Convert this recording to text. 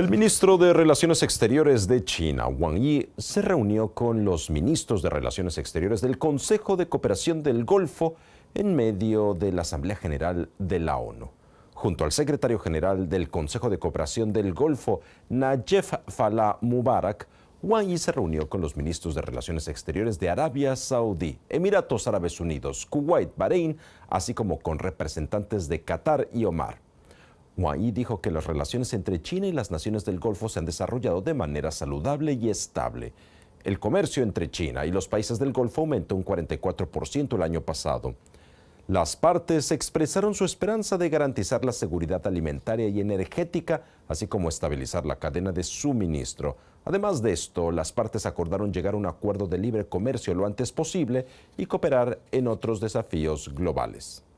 El ministro de Relaciones Exteriores de China, Wang Yi, se reunió con los ministros de Relaciones Exteriores del Consejo de Cooperación del Golfo en medio de la Asamblea General de la ONU. Junto al secretario general del Consejo de Cooperación del Golfo, Najef Fala Mubarak, Wang Yi se reunió con los ministros de Relaciones Exteriores de Arabia Saudí, Emiratos Árabes Unidos, Kuwait, Bahrein, así como con representantes de Qatar y Omar. Wang dijo que las relaciones entre China y las naciones del Golfo se han desarrollado de manera saludable y estable. El comercio entre China y los países del Golfo aumentó un 44% el año pasado. Las partes expresaron su esperanza de garantizar la seguridad alimentaria y energética, así como estabilizar la cadena de suministro. Además de esto, las partes acordaron llegar a un acuerdo de libre comercio lo antes posible y cooperar en otros desafíos globales.